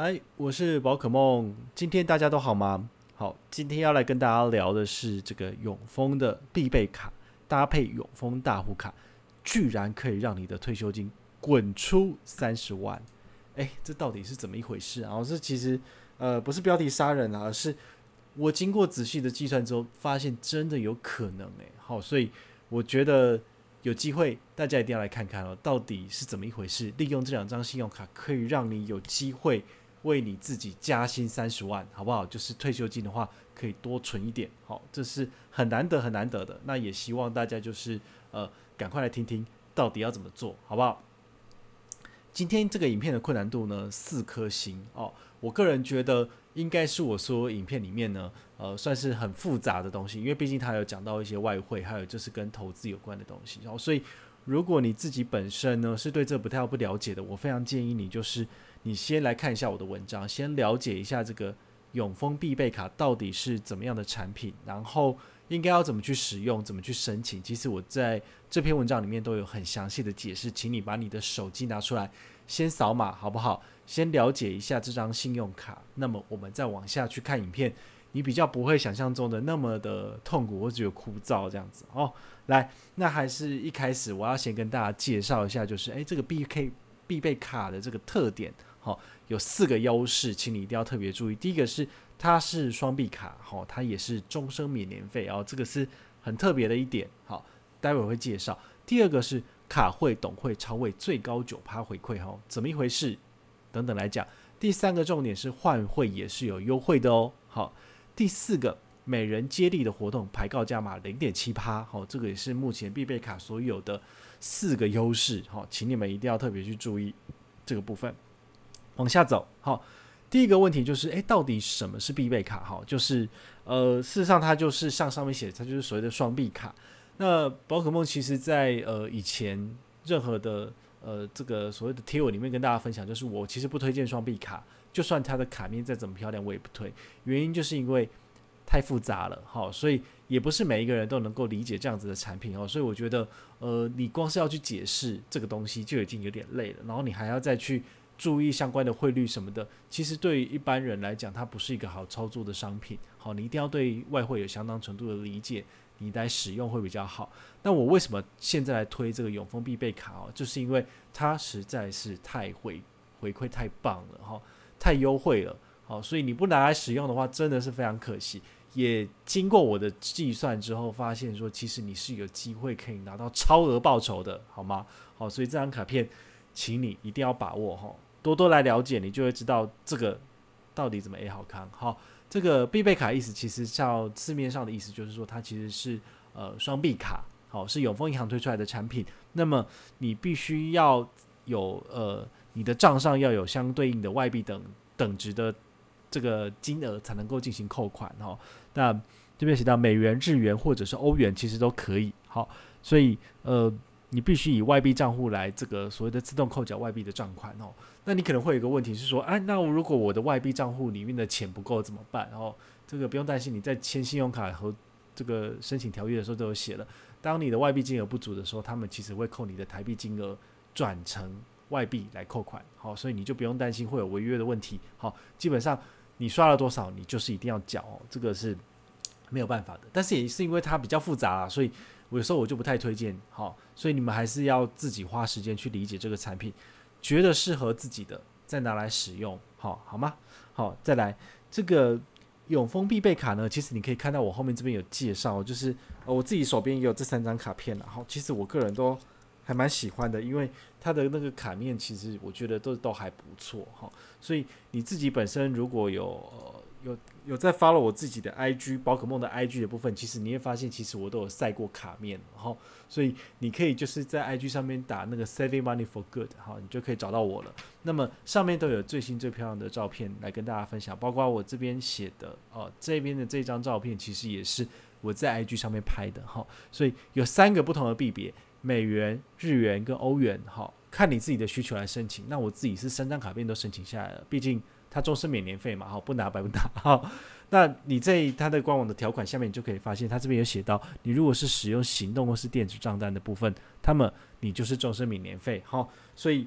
嗨，我是宝可梦。今天大家都好吗？好，今天要来跟大家聊的是这个永丰的必备卡，搭配永丰大户卡，居然可以让你的退休金滚出三十万！哎，这到底是怎么一回事啊？这其实呃不是标题杀人啊，而是我经过仔细的计算之后，发现真的有可能哎。好，所以我觉得有机会，大家一定要来看看哦，到底是怎么一回事？利用这两张信用卡，可以让你有机会。为你自己加薪三十万，好不好？就是退休金的话，可以多存一点，好，这是很难得很难得的。那也希望大家就是呃，赶快来听听到底要怎么做好不好？今天这个影片的困难度呢，四颗星哦。我个人觉得应该是我说影片里面呢，呃，算是很复杂的东西，因为毕竟他有讲到一些外汇，还有就是跟投资有关的东西。然后，所以如果你自己本身呢是对这不太不了解的，我非常建议你就是。你先来看一下我的文章，先了解一下这个永丰必备卡到底是怎么样的产品，然后应该要怎么去使用，怎么去申请。其实我在这篇文章里面都有很详细的解释，请你把你的手机拿出来，先扫码好不好？先了解一下这张信用卡。那么我们再往下去看影片，你比较不会想象中的那么的痛苦，或者有枯燥这样子哦。来，那还是一开始我要先跟大家介绍一下，就是诶，这个必 K 必备卡的这个特点。好，有四个优势，请你一定要特别注意。第一个是它是双币卡，哈，它也是终身免年费，然这个是很特别的一点，好，待会儿会介绍。第二个是卡会董会超位最高九趴回馈，哈，怎么一回事？等等来讲。第三个重点是换汇也是有优惠的哦。好，第四个每人接力的活动排告价码零点七趴，好，这个也是目前必备卡所有的四个优势，好，请你们一定要特别去注意这个部分。往下走，好。第一个问题就是，诶，到底什么是必备卡？哈，就是，呃，事实上它就是像上面写，它就是所谓的双币卡。那宝可梦其实在呃以前任何的呃这个所谓的贴文里面跟大家分享，就是我其实不推荐双币卡，就算它的卡面再怎么漂亮，我也不推。原因就是因为太复杂了，哈，所以也不是每一个人都能够理解这样子的产品哦。所以我觉得，呃，你光是要去解释这个东西就已经有点累了，然后你还要再去。注意相关的汇率什么的，其实对于一般人来讲，它不是一个好操作的商品。好，你一定要对外汇有相当程度的理解，你来使用会比较好。那我为什么现在来推这个永丰必备卡哦？就是因为它实在是太回回馈太棒了哈，太优惠了。好，所以你不拿来使用的话，真的是非常可惜。也经过我的计算之后，发现说其实你是有机会可以拿到超额报酬的，好吗？好，所以这张卡片，请你一定要把握哈。多多来了解，你就会知道这个到底怎么 A 好看。好，这个必备卡意思其实叫市面上的意思，就是说它其实是呃双币卡，好是永丰银行推出来的产品。那么你必须要有呃你的账上要有相对应的外币等等值的这个金额才能够进行扣款哈。那这边写到美元、日元或者是欧元其实都可以。好，所以呃。你必须以外币账户来这个所谓的自动扣缴外币的账款哦。那你可能会有一个问题是说，哎，那如果我的外币账户里面的钱不够怎么办？哦，这个不用担心，你在签信用卡和这个申请条约的时候都有写了。当你的外币金额不足的时候，他们其实会扣你的台币金额转成外币来扣款。好，所以你就不用担心会有违约的问题。好，基本上你刷了多少，你就是一定要缴哦，这个是没有办法的。但是也是因为它比较复杂，啊，所以。有时候我就不太推荐，好，所以你们还是要自己花时间去理解这个产品，觉得适合自己的再拿来使用，好好吗？好，再来这个永丰必备卡呢，其实你可以看到我后面这边有介绍，就是我自己手边也有这三张卡片然后其实我个人都还蛮喜欢的，因为它的那个卡面其实我觉得都都还不错，哈，所以你自己本身如果有。有有在发了我自己的 IG 宝可梦的 IG 的部分，其实你会发现，其实我都有晒过卡面，然后所以你可以就是在 IG 上面打那个 Saving money for good，哈，你就可以找到我了。那么上面都有最新最漂亮的照片来跟大家分享，包括我这边写的哦，这边的这张照片其实也是我在 IG 上面拍的哈，所以有三个不同的币别，美元、日元跟欧元，哈，看你自己的需求来申请。那我自己是三张卡片都申请下来了，毕竟。它终身免年费嘛，好不拿白不拿，好，那你在它的官网的条款下面，你就可以发现它这边有写到，你如果是使用行动或是电子账单的部分，那么你就是终身免年费，好，所以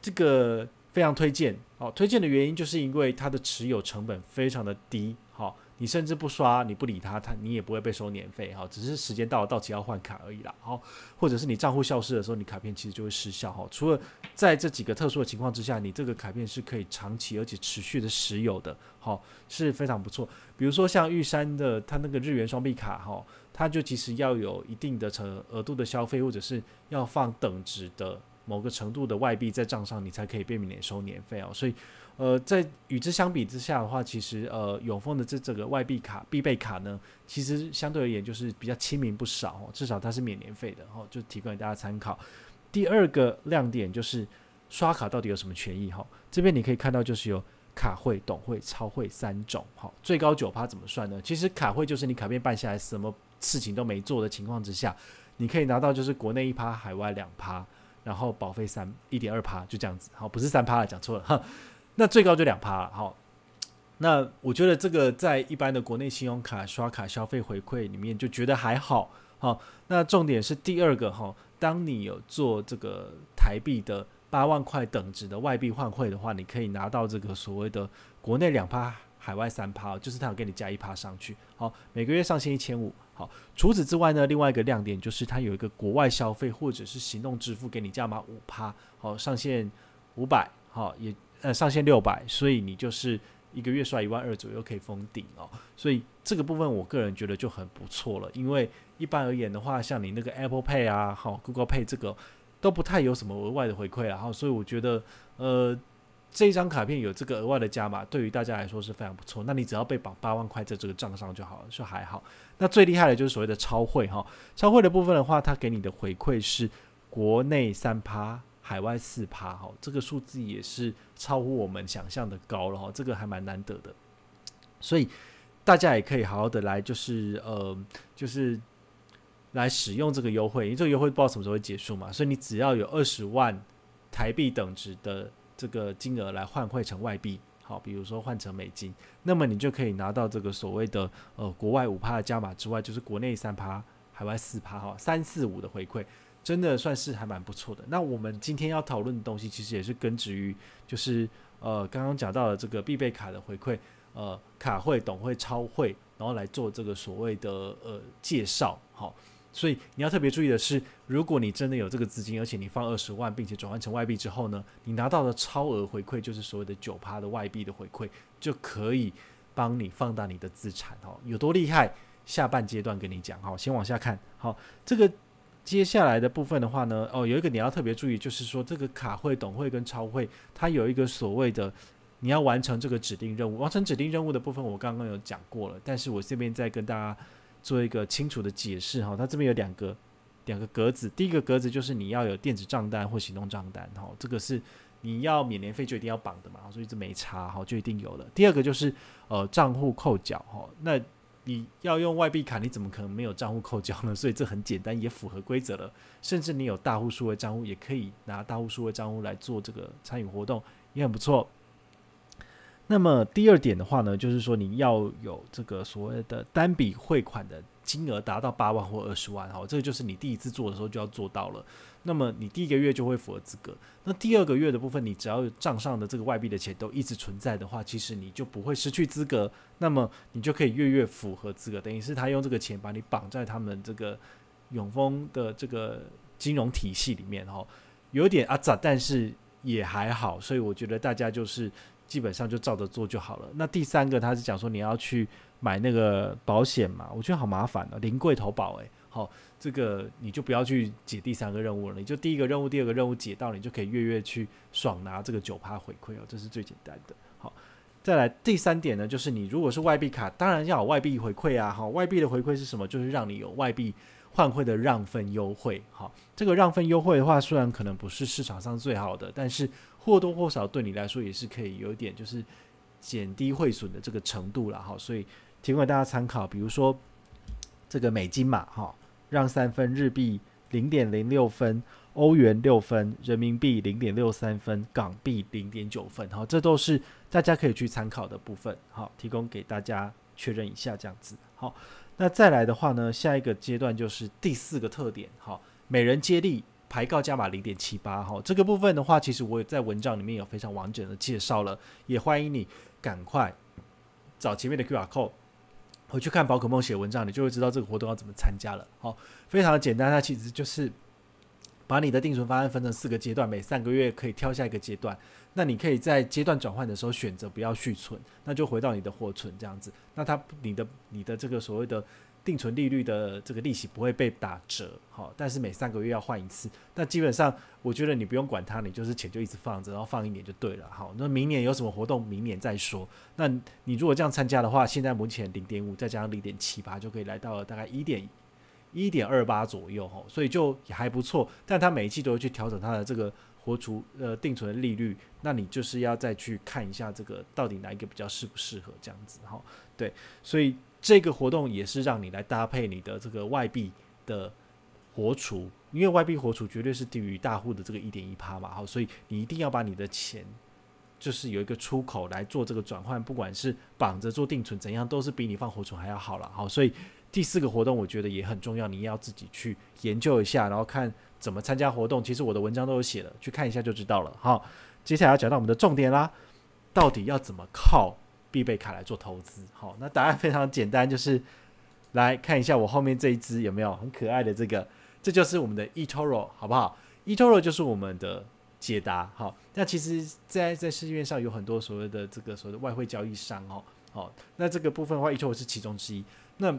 这个非常推荐，好，推荐的原因就是因为它的持有成本非常的低，好。你甚至不刷，你不理它，它你也不会被收年费哈，只是时间到了到期要换卡而已啦。好，或者是你账户消失的时候，你卡片其实就会失效哈。除了在这几个特殊的情况之下，你这个卡片是可以长期而且持续的持有的，好是非常不错。比如说像玉山的它那个日元双币卡哈，它就其实要有一定的成额度的消费，或者是要放等值的某个程度的外币在账上，你才可以避免收年费哦。所以。呃，在与之相比之下的话，其实呃永丰的这这个外币卡必备卡呢，其实相对而言就是比较亲民不少，至少它是免年费的，哈，就提供给大家参考。第二个亮点就是刷卡到底有什么权益？哈，这边你可以看到就是有卡会、懂会、超会三种，哈，最高九趴怎么算呢？其实卡会就是你卡片办下来，什么事情都没做的情况之下，你可以拿到就是国内一趴，海外两趴，然后保费三一点二趴，就这样子，好，不是三趴了，讲错了，哈。那最高就两趴，好，那我觉得这个在一般的国内信用卡刷卡消费回馈里面就觉得还好，好，那重点是第二个哈，当你有做这个台币的八万块等值的外币换汇的话，你可以拿到这个所谓的国内两趴海外三趴，就是他有给你加一趴上去，好，每个月上限一千五，好，除此之外呢，另外一个亮点就是它有一个国外消费或者是行动支付给你加码五趴，好，上限五百，好，也。呃，上限六百，所以你就是一个月刷一万二左右可以封顶哦。所以这个部分我个人觉得就很不错了，因为一般而言的话，像你那个 Apple Pay 啊，好 Google Pay 这个都不太有什么额外的回馈啊。所以我觉得，呃，这张卡片有这个额外的加码，对于大家来说是非常不错。那你只要被绑八万块在这个账上就好了，就还好。那最厉害的就是所谓的超汇哈，超汇的部分的话，它给你的回馈是国内三趴。海外四趴哈，这个数字也是超乎我们想象的高了哈，这个还蛮难得的。所以大家也可以好好的来，就是呃，就是来使用这个优惠。因为这个优惠不知道什么时候会结束嘛，所以你只要有二十万台币等值的这个金额来换汇成外币，好，比如说换成美金，那么你就可以拿到这个所谓的呃国外五趴的加码之外，就是国内三趴，海外四趴哈，三四五的回馈。真的算是还蛮不错的。那我们今天要讨论的东西，其实也是根植于，就是呃刚刚讲到的这个必备卡的回馈，呃卡会懂会超会，然后来做这个所谓的呃介绍，好。所以你要特别注意的是，如果你真的有这个资金，而且你放二十万，并且转换成外币之后呢，你拿到的超额回馈就是所谓的九趴的外币的回馈，就可以帮你放大你的资产哦。有多厉害，下半阶段跟你讲，好，先往下看，好这个。接下来的部分的话呢，哦，有一个你要特别注意，就是说这个卡会、董会跟超会，它有一个所谓的你要完成这个指定任务，完成指定任务的部分我刚刚有讲过了，但是我这边再跟大家做一个清楚的解释哈。它这边有两个两个格子，第一个格子就是你要有电子账单或行动账单哈，这个是你要免年费就一定要绑的嘛，所以这没差哈就一定有了。第二个就是呃账户扣缴哈，那。你要用外币卡，你怎么可能没有账户扣缴呢？所以这很简单，也符合规则了。甚至你有大户数位账户，也可以拿大户数位账户来做这个参与活动，也很不错。那么第二点的话呢，就是说你要有这个所谓的单笔汇款的金额达到八万或二十万，哈，这个就是你第一次做的时候就要做到了。那么你第一个月就会符合资格，那第二个月的部分，你只要账上的这个外币的钱都一直存在的话，其实你就不会失去资格，那么你就可以月月符合资格。等于是他用这个钱把你绑在他们这个永丰的这个金融体系里面，哈，有点啊杂，但是也还好，所以我觉得大家就是。基本上就照着做就好了。那第三个，他是讲说你要去买那个保险嘛，我觉得好麻烦了，临柜投保，诶。好，这个你就不要去解第三个任务了，你就第一个任务、第二个任务解到，你就可以月月去爽拿这个九趴回馈哦，这是最简单的。好，再来第三点呢，就是你如果是外币卡，当然要有外币回馈啊，好，外币的回馈是什么？就是让你有外币换汇的让分优惠，好，这个让分优惠的话，虽然可能不是市场上最好的，但是。或多或少对你来说也是可以有一点，就是减低汇损的这个程度了哈，所以提供给大家参考，比如说这个美金嘛哈，让三分日币零点零六分，欧元六分，人民币零点六三分，港币零点九分哈，这都是大家可以去参考的部分好，提供给大家确认一下这样子好，那再来的话呢，下一个阶段就是第四个特点哈，每人接力。排告加码零点七八哈，这个部分的话，其实我也在文章里面有非常完整的介绍了，也欢迎你赶快找前面的 QR code 回去看宝可梦写文章，你就会知道这个活动要怎么参加了。好，非常的简单，那其实就是把你的定存方案分成四个阶段，每三个月可以挑下一个阶段。那你可以在阶段转换的时候选择不要续存，那就回到你的货存这样子。那它你的你的这个所谓的定存利率的这个利息不会被打折，好，但是每三个月要换一次。那基本上我觉得你不用管它，你就是钱就一直放着，然后放一年就对了，好。那明年有什么活动，明年再说。那你如果这样参加的话，现在目前零点五再加上零点七八就可以来到了大概一点一点二八左右，哈，所以就也还不错。但它每一季都会去调整它的这个。活储呃定存的利率，那你就是要再去看一下这个到底哪一个比较适不适合这样子哈，对，所以这个活动也是让你来搭配你的这个外币的活储，因为外币活储绝对是低于大户的这个一点一趴嘛，好，所以你一定要把你的钱就是有一个出口来做这个转换，不管是绑着做定存怎样，都是比你放活储还要好了，好，所以第四个活动我觉得也很重要，你要自己去研究一下，然后看。怎么参加活动？其实我的文章都有写了，去看一下就知道了好，接下来要讲到我们的重点啦，到底要怎么靠必备卡来做投资？好，那答案非常简单，就是来看一下我后面这一只有没有很可爱的这个，这就是我们的 eToro，好不好？eToro 就是我们的解答。好，那其实，在在世界上有很多所谓的这个所谓的外汇交易商哦，好，那这个部分的话，eToro 是其中之一。那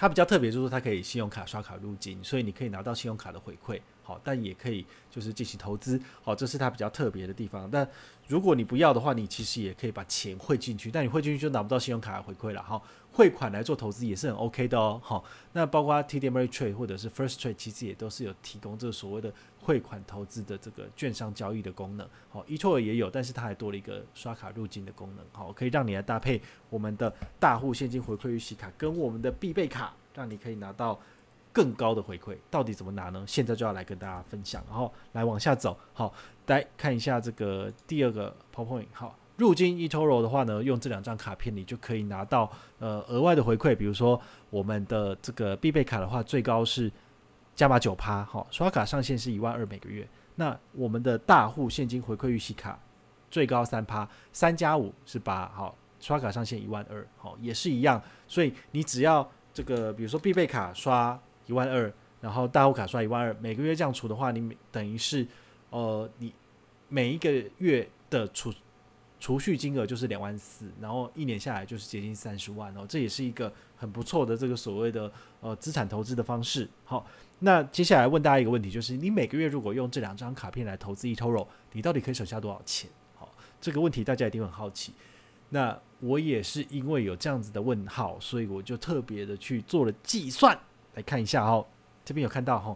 它比较特别，就是它可以信用卡刷卡入金，所以你可以拿到信用卡的回馈，好，但也可以就是进行投资，好，这是它比较特别的地方。但如果你不要的话，你其实也可以把钱汇进去，但你汇进去就拿不到信用卡的回馈了，哈。汇款来做投资也是很 OK 的哦，好，那包括 TD Ameritrade 或者是 First Trade，其实也都是有提供这个所谓的汇款投资的这个券商交易的功能，好 e t o r 也有，但是它还多了一个刷卡入金的功能，好，可以让你来搭配我们的大户现金回馈预洗卡跟我们的必备卡，让你可以拿到更高的回馈，到底怎么拿呢？现在就要来跟大家分享，然后来往下走，好，来看一下这个第二个泡泡引号。入金 eToro 的话呢，用这两张卡片你就可以拿到呃额外的回馈，比如说我们的这个必备卡的话，最高是加码九趴，好，刷卡上限是一万二每个月。那我们的大户现金回馈预期卡最高三趴，三加五是八，好，刷卡上限一万二，好，也是一样。所以你只要这个，比如说必备卡刷一万二，然后大户卡刷一万二，每个月这样储的话，你等于是呃你每一个月的储。储蓄金额就是两万四，然后一年下来就是接近三十万哦，这也是一个很不错的这个所谓的呃资产投资的方式。好，那接下来问大家一个问题，就是你每个月如果用这两张卡片来投资 eToro，你到底可以省下多少钱？好，这个问题大家一定很好奇。那我也是因为有这样子的问号，所以我就特别的去做了计算，来看一下哦。这边有看到哈。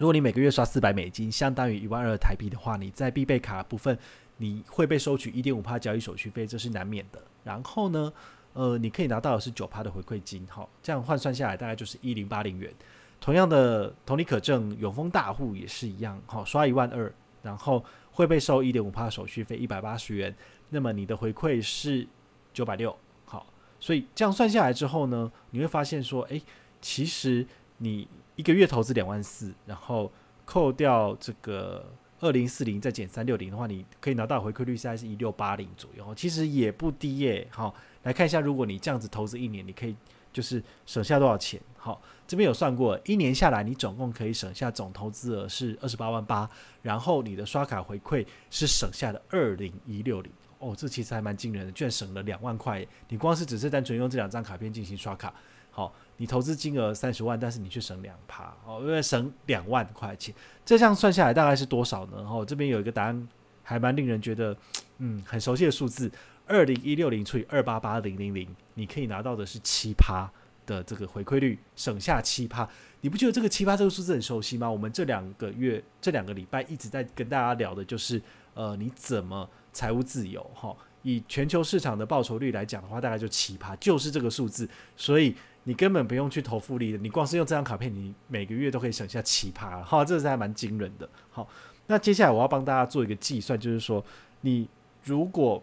如果你每个月刷四百美金，相当于一万二台币的话，你在必备卡部分你会被收取一点五帕交易手续费，这是难免的。然后呢，呃，你可以拿到的是九帕的回馈金，好，这样换算下来大概就是一零八零元。同样的，同理可证，永丰大户也是一样，好，刷一万二，然后会被收一点五帕手续费一百八十元，那么你的回馈是九百六，好，所以这样算下来之后呢，你会发现说，哎，其实你。一个月投资两万四，然后扣掉这个二零四零，再减三六零的话，你可以拿到回馈率现在是一六八零左右，其实也不低耶。好，来看一下，如果你这样子投资一年，你可以就是省下多少钱？好，这边有算过，一年下来你总共可以省下总投资额是二十八万八，然后你的刷卡回馈是省下的二零一六零哦，这其实还蛮惊人的，居然省了两万块。你光是只是单纯用这两张卡片进行刷卡，好。你投资金额三十万，但是你却省两趴哦，因为省两万块钱，这项算下来大概是多少呢？哦，这边有一个答案，还蛮令人觉得，嗯，很熟悉的数字，二零一六零除以二八八零零零，你可以拿到的是七趴的这个回馈率，省下七趴。你不觉得这个七葩？这个数字很熟悉吗？我们这两个月这两个礼拜一直在跟大家聊的就是，呃，你怎么财务自由？哈，以全球市场的报酬率来讲的话，大概就七葩就是这个数字，所以。你根本不用去投复利的，你光是用这张卡片，你每个月都可以省下奇葩了哈，这个还蛮惊人的。好，那接下来我要帮大家做一个计算，就是说，你如果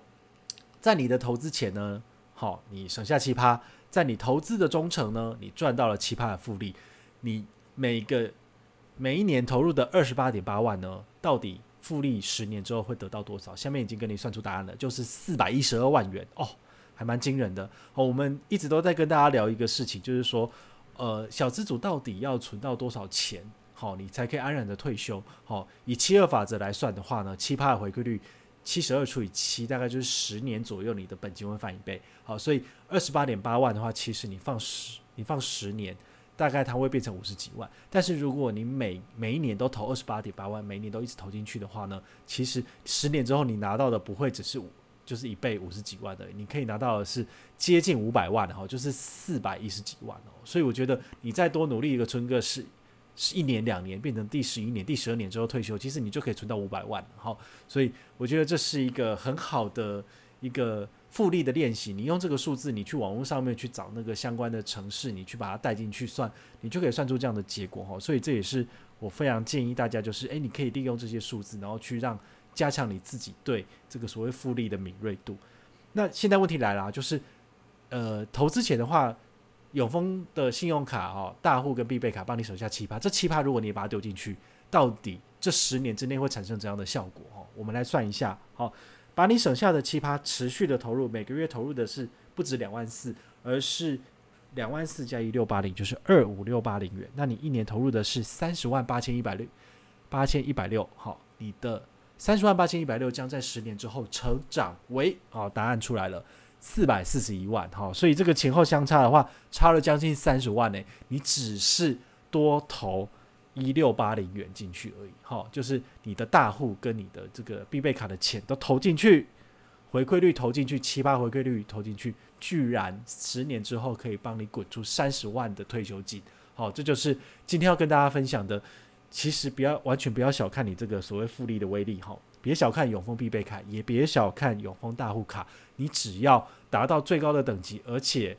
在你的投资前呢，好，你省下奇葩，在你投资的中程呢，你赚到了奇葩的复利，你每个每一年投入的二十八点八万呢，到底复利十年之后会得到多少？下面已经跟你算出答案了，就是四百一十二万元哦。还蛮惊人的。好，我们一直都在跟大家聊一个事情，就是说，呃，小资主到底要存到多少钱，好，你才可以安然的退休？好，以七二法则来算的话呢，七趴的回馈率，七十二除以七，大概就是十年左右，你的本金会翻一倍。好，所以二十八点八万的话，其实你放十，你放十年，大概它会变成五十几万。但是如果你每每一年都投二十八点八万，每年都一直投进去的话呢，其实十年之后你拿到的不会只是五。就是一倍五十几万的，你可以拿到的是接近五百万哈，就是四百一十几万哦。所以我觉得你再多努力一个春哥是是一年两年变成第十一年、第十二年之后退休，其实你就可以存到五百万哈。所以我觉得这是一个很好的一个复利的练习。你用这个数字，你去网络上面去找那个相关的城市，你去把它带进去算，你就可以算出这样的结果哈。所以这也是我非常建议大家，就是诶，你可以利用这些数字，然后去让。加强你自己对这个所谓复利的敏锐度。那现在问题来了，就是，呃，投资前的话，永丰的信用卡哦，大户跟必备卡帮你省下七趴，这七趴如果你把它丢进去，到底这十年之内会产生怎样的效果？哦，我们来算一下，好，把你省下的七趴持续的投入，每个月投入的是不止两万四，而是两万四加一六八零，就是二五六八零元。那你一年投入的是三十万八千一百六八千一百六，好，你的。三十万八千一百六将在十年之后成长为，好，答案出来了，四百四十一万，好，所以这个前后相差的话，差了将近三十万呢。你只是多投一六八零元进去而已，好，就是你的大户跟你的这个必备卡的钱都投进去，回馈率投进去，七八回馈率投进去，居然十年之后可以帮你滚出三十万的退休金，好，这就是今天要跟大家分享的。其实不要完全不要小看你这个所谓复利的威力哈，别小看永丰必备卡，也别小看永丰大户卡，你只要达到最高的等级，而且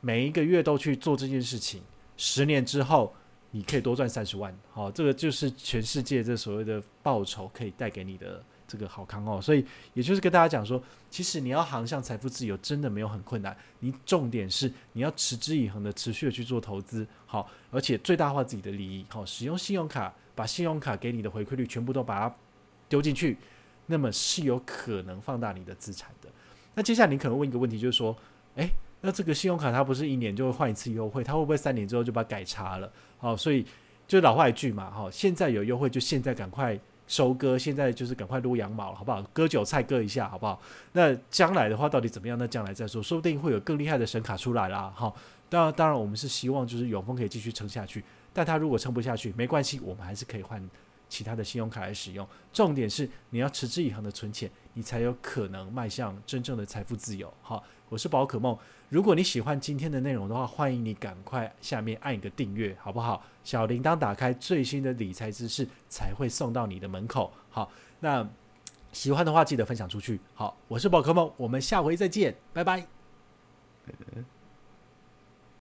每一个月都去做这件事情，十年之后你可以多赚三十万，好，这个就是全世界这所谓的报酬可以带给你的。这个好康哦，所以也就是跟大家讲说，其实你要航向财富自由，真的没有很困难。你重点是你要持之以恒的、持续的去做投资，好，而且最大化自己的利益，好，使用信用卡，把信用卡给你的回馈率全部都把它丢进去，那么是有可能放大你的资产的。那接下来你可能问一个问题，就是说，诶……那这个信用卡它不是一年就会换一次优惠，它会不会三年之后就把它改查了？好，所以就老话一句嘛，好，现在有优惠就现在赶快。收割，现在就是赶快撸羊毛，好不好？割韭菜割一下，好不好？那将来的话到底怎么样？那将来再说，说不定会有更厉害的神卡出来啦，好。当然，当然我们是希望就是永丰可以继续撑下去，但他如果撑不下去，没关系，我们还是可以换其他的信用卡来使用。重点是你要持之以恒的存钱，你才有可能迈向真正的财富自由，好。我是宝可梦。如果你喜欢今天的内容的话，欢迎你赶快下面按一个订阅，好不好？小铃铛打开，最新的理财知识才会送到你的门口。好，那喜欢的话记得分享出去。好，我是宝可梦，我们下回再见，拜拜。